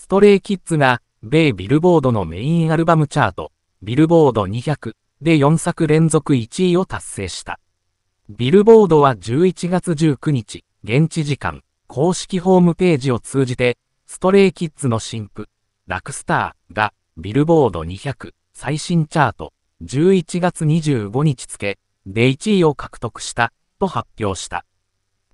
ストレイキッズが、米ビルボードのメインアルバムチャート、ビルボード200で4作連続1位を達成した。ビルボードは11月19日、現地時間、公式ホームページを通じて、ストレイキッズの新譜、ラクスターが、ビルボード200最新チャート、11月25日付で1位を獲得したと発表した。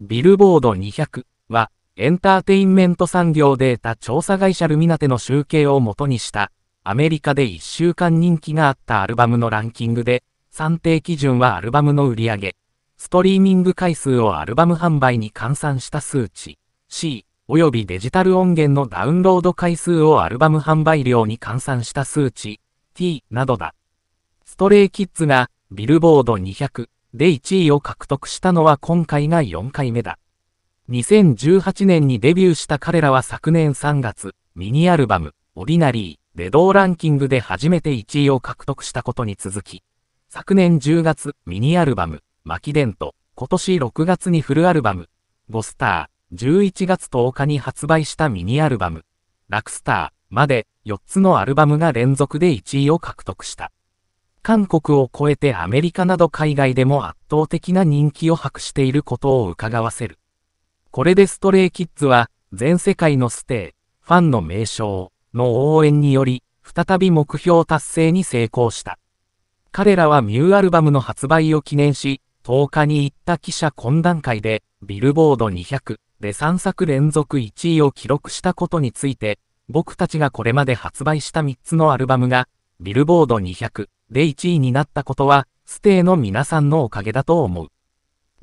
ビルボード200はエンターテインメント産業データ調査会社ルミナテの集計をもとにした、アメリカで1週間人気があったアルバムのランキングで、算定基準はアルバムの売り上げ、ストリーミング回数をアルバム販売に換算した数値、C、およびデジタル音源のダウンロード回数をアルバム販売量に換算した数値、T などだ。ストレイキッズがビルボード200で1位を獲得したのは今回が4回目だ。2018年にデビューした彼らは昨年3月、ミニアルバム、オリナリー、レドーランキングで初めて1位を獲得したことに続き、昨年10月、ミニアルバム、マキデント、今年6月にフルアルバム、ゴスター、11月10日に発売したミニアルバム、ラクスター、まで4つのアルバムが連続で1位を獲得した。韓国を超えてアメリカなど海外でも圧倒的な人気を博していることを伺わせる。これでストレイキッズは、全世界のステー、ファンの名称の応援により、再び目標達成に成功した。彼らはミューアルバムの発売を記念し、10日に行った記者懇談会で、ビルボード200で3作連続1位を記録したことについて、僕たちがこれまで発売した3つのアルバムが、ビルボード200で1位になったことは、ステイの皆さんのおかげだと思う。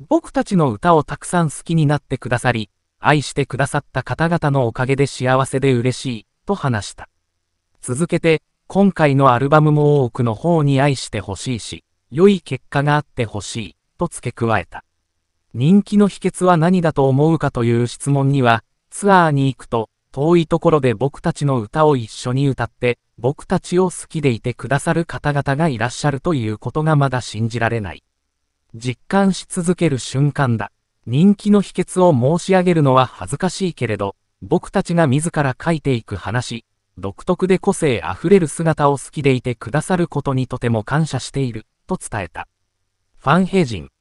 僕たちの歌をたくさん好きになってくださり、愛してくださった方々のおかげで幸せで嬉しい、と話した。続けて、今回のアルバムも多くの方に愛してほしいし、良い結果があってほしい、と付け加えた。人気の秘訣は何だと思うかという質問には、ツアーに行くと、遠いところで僕たちの歌を一緒に歌って、僕たちを好きでいてくださる方々がいらっしゃるということがまだ信じられない。実感し続ける瞬間だ。人気の秘訣を申し上げるのは恥ずかしいけれど、僕たちが自ら書いていく話、独特で個性あふれる姿を好きでいてくださることにとても感謝している、と伝えた。ファンヘイジン、